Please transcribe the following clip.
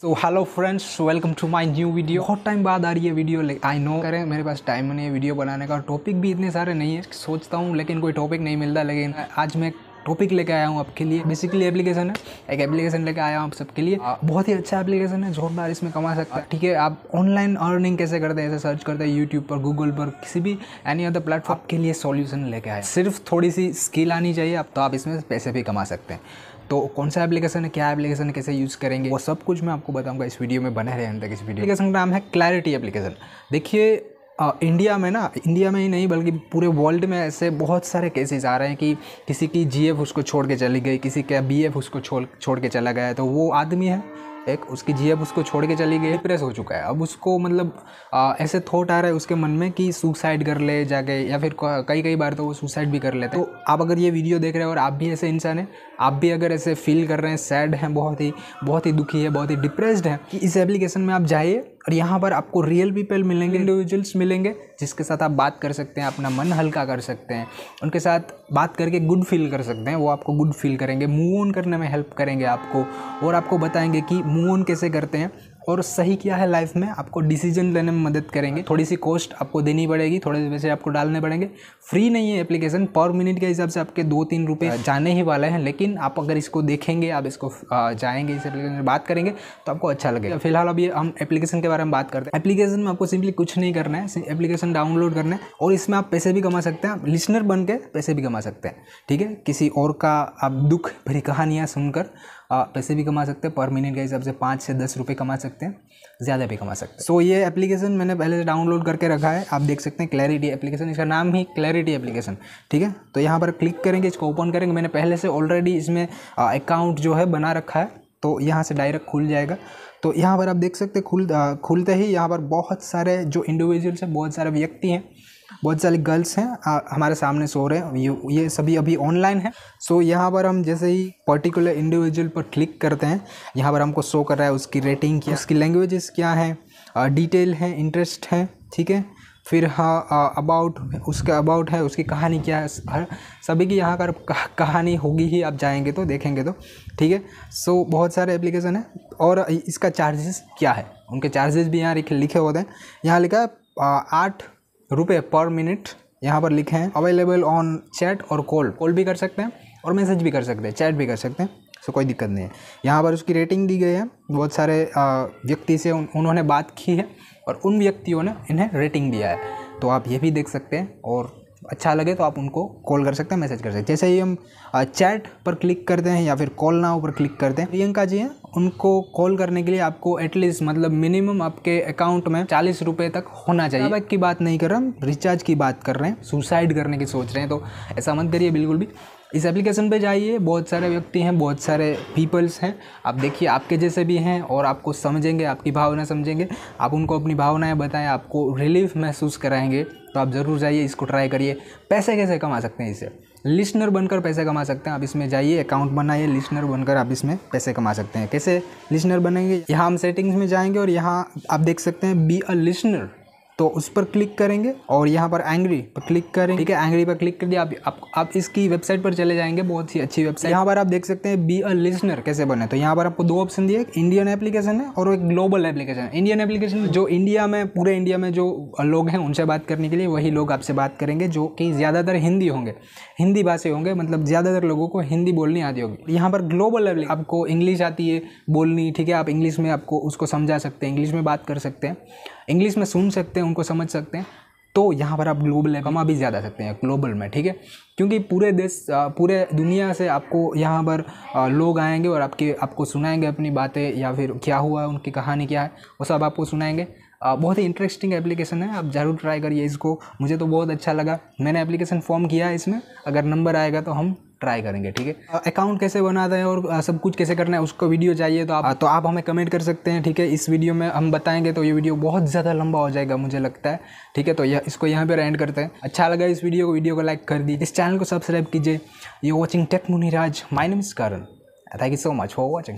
So hello friends welcome to my new video बहुत time बाद आ रही है वीडियो आई नो करें मेरे पास टाइम नहीं है वीडियो बनाने का टॉपिक भी इतने सारे नहीं है सोचता हूँ लेकिन कोई टॉपिक नहीं मिलता लेकिन आज मैं टॉपिक लेके आया हूँ आपके लिए बेसिकली एप्लीकेशन है एक एप्लीकेशन लेके आया हूँ आप सबके लिए बहुत ही अच्छा एप्लीकेशन है जोरदार इसमें कमा सकता है ठीक है आप ऑनलाइन अर्निंग कैसे करते हैं ऐसे सर्च करते हैं यूट्यूब पर गूगल पर किसी भी एनी अदर प्लेटफॉर्म के लिए सोल्यूशन लेके आए सिर्फ थोड़ी सी स्किल आनी चाहिए अब तो आप इसमें पैसे भी कमा सकते हैं तो कौन सा एप्लीकेशन है क्या एप्लीकेशन कैसे यूज़ करेंगे वो सब कुछ मैं आपको बताऊंगा इस वीडियो में बने रहें तक इस वीडियो एप्लीकेशन का नाम है क्लैरिटी एप्लीकेशन देखिए आ, इंडिया में ना इंडिया में ही नहीं बल्कि पूरे वर्ल्ड में ऐसे बहुत सारे केसेस आ रहे हैं कि किसी की जी उसको छोड़ के चली गई किसी का बी उसको छोड़ छोड़ के चला गया तो वो आदमी है एक उसकी जी उसको छोड़ के चली गई प्रेस हो चुका है अब उसको मतलब आ, ऐसे थॉट आ रहा है उसके मन में कि सुसाइड कर ले जाके या फिर कई कई बार तो वो सुसाइड भी कर लेते हैं तो आप अगर ये वीडियो देख रहे हैं और आप भी ऐसे इंसान हैं आप भी अगर ऐसे फील कर रहे हैं सैड हैं बहुत ही बहुत ही दुखी है बहुत ही डिप्रेस्ड है कि इस एप्लीकेशन में आप जाइए और यहाँ पर आपको रियल पीपल मिलेंगे इंडिविजुअल्स हम्म। मिलेंगे जिसके साथ आप बात कर सकते हैं अपना मन हल्का कर सकते हैं उनके साथ बात करके गुड फील कर सकते हैं वो आपको गुड फील करेंगे मूव ऑन करने में हेल्प करेंगे आपको और आपको बताएंगे कि मूव ऑन कैसे करते हैं और सही किया है लाइफ में आपको डिसीजन लेने में मदद करेंगे थोड़ी सी कॉस्ट आपको देनी पड़ेगी थोड़े से पैसे आपको डालने पड़ेंगे फ्री नहीं है एप्लीकेशन पर मिनट के हिसाब से आपके दो तीन रुपये अच्छा। जाने ही वाले हैं लेकिन आप अगर इसको देखेंगे आप इसको जाएंगे इस एप्लीकेशन में बात करेंगे तो आपको अच्छा लगेगा फिलहाल अभी हम एप्लीकेशन के बारे में बात करते हैं एप्लीकेशन में आपको सिंपली कुछ नहीं करना है एप्लीकेशन डाउनलोड करना है और इसमें आप पैसे भी कमा सकते हैं लिसनर बन के पैसे भी कमा सकते हैं ठीक है किसी और का आप दुख भरी कहानियाँ सुनकर पैसे भी कमा सकते हैं पर मिनट के हिसाब से पाँच से दस रुपये कमा सकते हैं ज़्यादा भी कमा सकते हैं सो so, ये एप्लीकेशन मैंने पहले से डाउनलोड करके रखा है आप देख सकते हैं क्लैरिटी एप्लीकेशन इसका नाम ही क्लैरिटी एप्लीकेशन ठीक है तो यहाँ पर क्लिक करेंगे इसको ओपन करेंगे मैंने पहले से ऑलरेडी इसमें अकाउंट जो है बना रखा है तो यहाँ से डायरेक्ट खुल जाएगा तो यहाँ पर आप देख सकते खुल खुलते ही यहाँ पर बहुत सारे जो इंडिविजुअल्स हैं बहुत सारे व्यक्ति हैं बहुत सारी गर्ल्स हैं हमारे सामने सो रहे हैं ये, ये सभी अभी ऑनलाइन है सो यहाँ पर हम जैसे ही पर्टिकुलर इंडिविजुअल पर क्लिक करते हैं यहाँ पर हमको शो कर रहा है उसकी रेटिंग क्या उसकी लैंग्वेजेस क्या है डिटेल है इंटरेस्ट है ठीक है फिर हाँ अबाउट उसका अबाउट है उसकी कहानी क्या है सभी की यहाँ का कहानी होगी ही आप जाएंगे तो देखेंगे तो ठीक है सो बहुत सारे एप्लीकेशन है और इसका चार्जेस क्या है उनके चार्जेस भी यहाँ लिखे होते हैं यहाँ लिखा है आठ रुपये पर मिनट यहाँ पर लिखे हैं अवेलेबल ऑन चैट और कॉल कॉल भी कर सकते हैं और मैसेज भी कर सकते हैं चैट भी कर सकते हैं सो कोई दिक्कत नहीं है यहाँ पर उसकी रेटिंग दी गई है बहुत सारे व्यक्ति से उन, उन्होंने बात की है और उन व्यक्तियों ने इन्हें रेटिंग दिया है तो आप ये भी देख सकते हैं और अच्छा लगे तो आप उनको कॉल कर सकते हैं मैसेज कर सकते हैं जैसे ही हम चैट पर क्लिक करते हैं या फिर कॉल नाउ पर क्लिक करते हैं प्रियंका जी हैं उनको कॉल करने के लिए आपको एटलीस्ट मतलब मिनिमम आपके अकाउंट में चालीस रुपये तक होना चाहिए बैक की बात नहीं कर रहे हम रिचार्ज की बात कर रहे हैं सुसाइड करने की सोच रहे हैं तो ऐसा मत करिए बिल्कुल भी इस एप्लीकेशन पे जाइए बहुत सारे व्यक्ति हैं बहुत सारे पीपल्स हैं आप देखिए आपके जैसे भी हैं और आपको समझेंगे आपकी भावना समझेंगे आप उनको अपनी भावनाएं बताएं आपको रिलीफ महसूस कराएंगे तो आप ज़रूर जाइए इसको ट्राई करिए पैसे कैसे कमा सकते हैं इसे लिस्नर बनकर पैसे कमा सकते हैं आप इसमें जाइए अकाउंट बनाइए लिस्नर बनकर आप इसमें पैसे कमा सकते हैं कैसे लिस्नर बनेंगे यहाँ हम सेटिंग्स में जाएंगे और यहाँ आप देख सकते हैं बी अ लिस्नर तो उस पर क्लिक करेंगे और यहाँ पर एंग्री पर क्लिक करेंगे ठीक है एंग्री पर क्लिक कर दिया आप, आप, इसकी वेबसाइट पर चले जाएंगे बहुत ही अच्छी वेबसाइट यहाँ पर आप देख सकते हैं बी अ लिसनर कैसे बने तो यहाँ पर आपको दो ऑप्शन दिए एक इंडियन एप्लीकेशन है और एक ग्लोबल एप्लीकेशन है इंडियन एप्लीकेशन जो इंडिया में पूरे इंडिया में जो लोग हैं उनसे बात करने के लिए वही लोग आपसे बात करेंगे जो कि ज़्यादातर हिंदी होंगे हिंदी भाषी होंगे मतलब ज़्यादातर लोगों को हिंदी बोलनी आती होगी यहाँ पर ग्लोबल आपको इंग्लिश आती है बोलनी ठीक है आप इंग्लिश में आपको उसको समझा सकते हैं इंग्लिश में बात कर सकते हैं इंग्लिश में सुन सकते हैं उनको समझ सकते हैं तो यहाँ पर आप ग्लोबल में कमा भी ज़्यादा सकते हैं ग्लोबल में ठीक है क्योंकि पूरे देश पूरे दुनिया से आपको यहाँ पर लोग आएंगे और आपके आपको सुनाएंगे अपनी बातें या फिर क्या हुआ है उनकी कहानी क्या है वो सब आपको सुनाएंगे बहुत ही इंटरेस्टिंग एप्लीकेशन है आप ज़रूर ट्राई करिए इसको मुझे तो बहुत अच्छा लगा मैंने एप्लीकेशन फॉर्म किया है इसमें अगर नंबर आएगा तो हम ट्राई करेंगे ठीक है अकाउंट कैसे बनाना हैं और सब कुछ कैसे करना है उसको वीडियो चाहिए तो आप तो आप हमें कमेंट कर सकते हैं ठीक है इस वीडियो में हम बताएंगे तो ये वीडियो बहुत ज़्यादा लंबा हो जाएगा मुझे लगता है ठीक है तो यह इसको यहाँ पर एंड करते हैं अच्छा लगा इस वीडियो को वीडियो को लाइक कर दीजिए इस चैनल को सब्सक्राइब कीजिए यू वॉचिंग टेक मुनिराज माई कारण thank you so much for watching